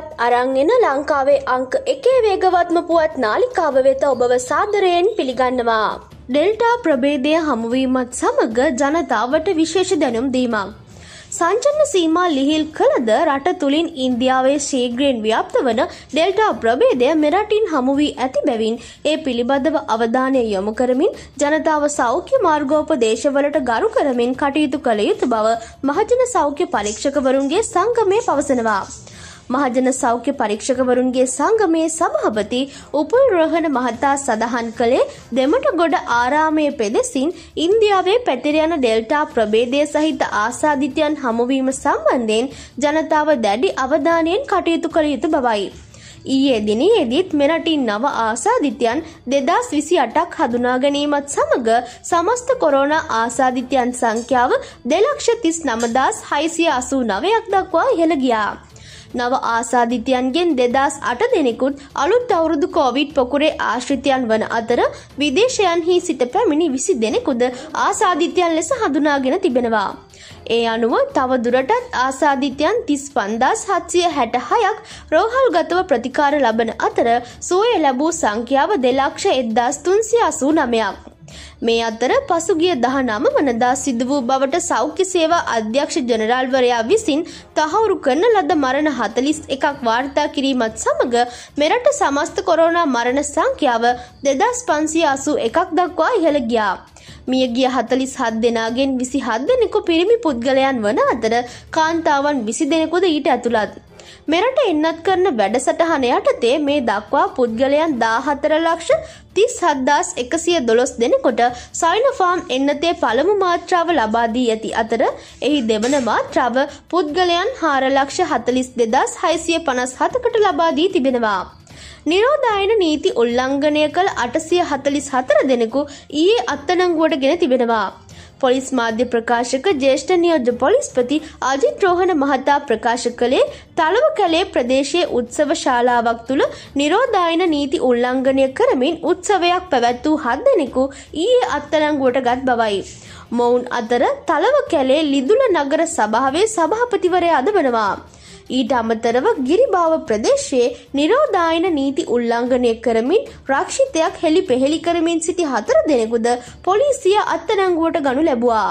පුවත් අරංගෙන ලංකාවේ අංක එකේ වේගවත්ම පුවත් නාලිකාව වෙත ඔබව සාදරයෙන් පිළිගන්නවා. ඩෙල්ටා ප්‍රබේදය හමුවීමත් සමග ජනතාවට විශේෂ දැනුම් දීමක්. සංචන්න සීමා ලිහිල් කළද රට තුළින් ඉන්දියාවේ ශීග්‍රයෙන් ව්‍යාප්ත වන ඩෙල්ටා ප්‍රබේදය මෙරටින් හමුවී ඇති බැවින් ඒ පිළිබඳව අවධානය යොමු කරමින් ජනතාව සෞඛ්‍ය මාර්ගෝපදේශවලට ගරු කරමින් කටයුතු කළ යුතු බව මහජන සෞඛ්‍ය පරීක්ෂකවරුන්ගේ සංගමය පවසනවා. මහජන සෞඛ්‍ය පරීක්ෂකවරුන්ගේ සංගමයේ සභාපති උපුල් රෝහණ මහතා සඳහන් කළේ දෙමටගොඩ ආරාමයේ පෙදෙසින් ඉන්දියාවේ පැතිර යන ඩෙල්ටා ප්‍රභේදය සහිත ආසාධිතයන් හමුවීම සම්බන්ධයෙන් ජනතාව දැඩි අවධානයෙන් කටයුතු කළ යුතු බවයි. ඊයේ දිනයේදීත් මෙරටින් නව ආසාධිතයන් දෙදස් විසි අටක් හඳුනා ගැනීමත් සමඟ සමස්ත කොරෝණ ආසාධිතයන් සංඛ්‍යාව දෙලක්ෂ තිස් නමදස් හයිසිය අසූ නවයක් දක්වා ඉහළ ගියා. නව ආසාධිතයන්ගෙන් දෙදස් අට දෙනෙකුත් අලුත් අවුරුදු කෝවිඩ් පොකුරේ ආශ්‍රිතයන් වන අතර විදේශයන්හි සිට පැමිණි විසි දෙනෙකුද ආසාධිතයන් ලෙස හඳුනාගෙන තිබෙනවා. ඒ අනුව තව දුරටත් ආසාධිතයන් තිස් පන්දස් හත්සිය හැට හයක් රෝහල් ගතව ප්‍රතිකාර ලබන අතර සුවය ලැබූ සංඛ්‍යාව දෙලක්ෂ එද්දස් තුන්සිය අසූ නමයක්. මේ අතර පසුගිය දහනම වනදා සිදු වූ බවට සෞඛ්‍ය සේවා අධ්‍යක්ෂ ජනරාල්වරයා විසින් තහවුරු කරන ලද මරණ හතලිස් එකක් වාර්තා කිරීමත් සමඟ මෙරට සමස්ත කොරෝනා මරණ සංඛ්‍යාව දෙදස් පන්සිය අසු එකක් දක්වා ඉහළ ගියා. මියගිය හතලිස් හත් දෙනාගෙන් විසි හත් දෙනෙකු පිරිමි පුද්ගලයන් වන අතර කාන්තාවන් විසි දෙනෙකුද ඊට ඇතුළත්. මෙරට එන්නත් කරන වැඩසටහන යටතේ මේ දක්වා පුද්ගලයන් දාහතර ලක්ෂ තිස් හද්දාස් එකසිය දොළොස් දෙනකොට සයිනෆාම් එන්නතේ පළමු මාත්‍රාව ලබාදී ඇති අතර එහි දෙවන මාත්‍රාව පුද්ගලයන් හාරලක්ෂ හතලිස් දෙදස් හයිසිය පනස් හතකට ලබාදී තිබෙනවා. නිරෝධායන නීති උල්ලංඝනය කළ අටසිය හතලිස් හතර දෙනෙකු ඊයේ අත්තනංගුවට ගෙන තිබෙනවා. පොලිස් මාධ්‍ය ප්‍රකාශක ජේෂ්ඨ නියෝජ්‍ය පොලිස්පති අජිත් රෝහණ මහතා ප්‍රකාශ කළේ තලව කැලේ ප්‍රදේශයේ උත්සව ශාලාවක් තුළ නිරෝධායන නීති උල්ලංඝනය කරමින් උත්සවයක් පැවැත් වූ හත් දෙනෙකු ඊයේ අත්අඩංගුවට ගත් බවයි. මොවුන් අතර තලව කැලේ ලිදුල නගර සභාවේ සභාපතිවරයාද වනවා. ඊට අමතරව ගිරිභාව ප්‍රදේශයේ නිරෝධායන නීති උල්ලංඝනය කරමින් රක්ෂිතයක් හෙළි පෙහෙළි කරමින් සිටි හතර දෙනෙකුද පොලිසිය අත්තරංගුවට ගනු ලැබවා.